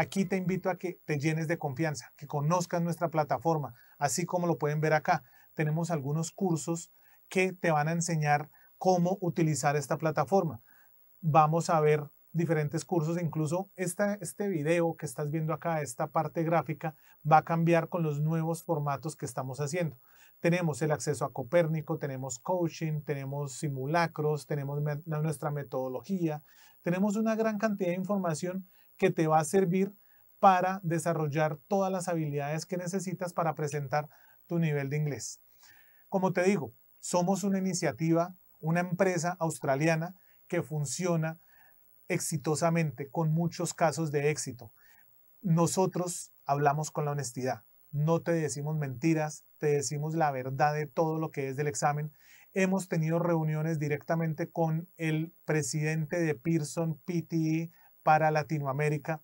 Aquí te invito a que te llenes de confianza, que conozcas nuestra plataforma, así como lo pueden ver acá. Tenemos algunos cursos que te van a enseñar cómo utilizar esta plataforma. Vamos a ver diferentes cursos, incluso este video que estás viendo acá, esta parte gráfica, va a cambiar con los nuevos formatos que estamos haciendo. Tenemos el acceso a Copérnico, tenemos coaching, tenemos simulacros, tenemos nuestra metodología, tenemos una gran cantidad de información que te va a servir para desarrollar todas las habilidades que necesitas para presentar tu nivel de inglés. Como te digo, somos una iniciativa, una empresa australiana que funciona exitosamente, con muchos casos de éxito. Nosotros hablamos con la honestidad, no te decimos mentiras, te decimos la verdad de todo lo que es del examen. Hemos tenido reuniones directamente con el presidente de Pearson PTE para Latinoamérica.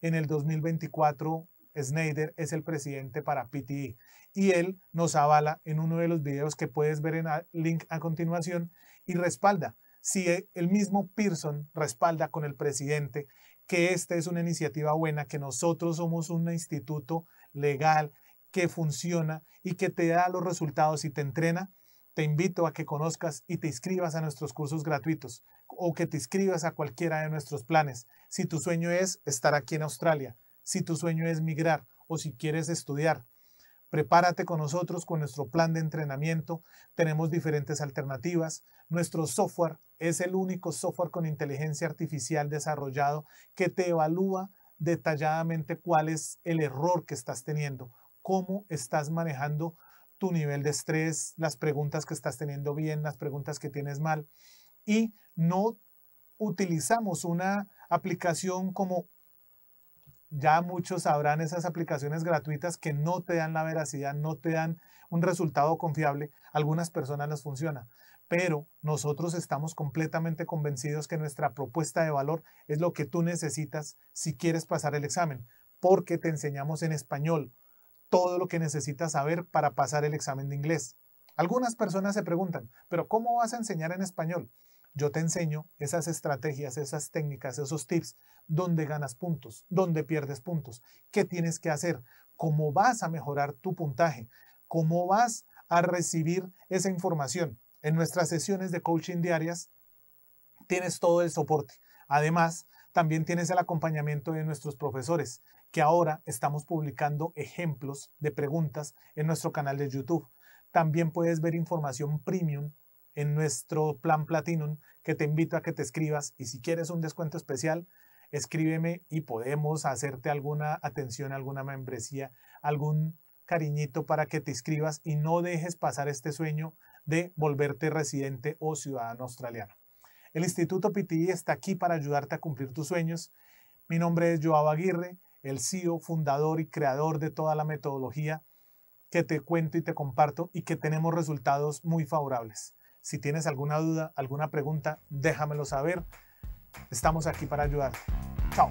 En el 2024, Snyder es el presidente para PTI e y él nos avala en uno de los videos que puedes ver en el link a continuación y respalda. Si e, el mismo Pearson respalda con el presidente que esta es una iniciativa buena, que nosotros somos un instituto legal que funciona y que te da los resultados y te entrena, te invito a que conozcas y te inscribas a nuestros cursos gratuitos o que te inscribas a cualquiera de nuestros planes. Si tu sueño es estar aquí en Australia, si tu sueño es migrar o si quieres estudiar, Prepárate con nosotros con nuestro plan de entrenamiento. Tenemos diferentes alternativas. Nuestro software es el único software con inteligencia artificial desarrollado que te evalúa detalladamente cuál es el error que estás teniendo, cómo estás manejando tu nivel de estrés, las preguntas que estás teniendo bien, las preguntas que tienes mal. Y no utilizamos una aplicación como ya muchos sabrán esas aplicaciones gratuitas que no te dan la veracidad, no te dan un resultado confiable. Algunas personas les funciona, pero nosotros estamos completamente convencidos que nuestra propuesta de valor es lo que tú necesitas si quieres pasar el examen, porque te enseñamos en español, todo lo que necesitas saber para pasar el examen de inglés. Algunas personas se preguntan, pero ¿cómo vas a enseñar en español? Yo te enseño esas estrategias, esas técnicas, esos tips, dónde ganas puntos, dónde pierdes puntos, qué tienes que hacer, cómo vas a mejorar tu puntaje, cómo vas a recibir esa información. En nuestras sesiones de coaching diarias tienes todo el soporte. Además, también tienes el acompañamiento de nuestros profesores, que ahora estamos publicando ejemplos de preguntas en nuestro canal de YouTube. También puedes ver información premium en nuestro plan Platinum, que te invito a que te escribas y si quieres un descuento especial, escríbeme y podemos hacerte alguna atención, alguna membresía, algún cariñito para que te inscribas y no dejes pasar este sueño de volverte residente o ciudadano australiano. El Instituto PTI está aquí para ayudarte a cumplir tus sueños. Mi nombre es Joao Aguirre, el CEO, fundador y creador de toda la metodología que te cuento y te comparto y que tenemos resultados muy favorables. Si tienes alguna duda, alguna pregunta, déjamelo saber. Estamos aquí para ayudarte. Chao.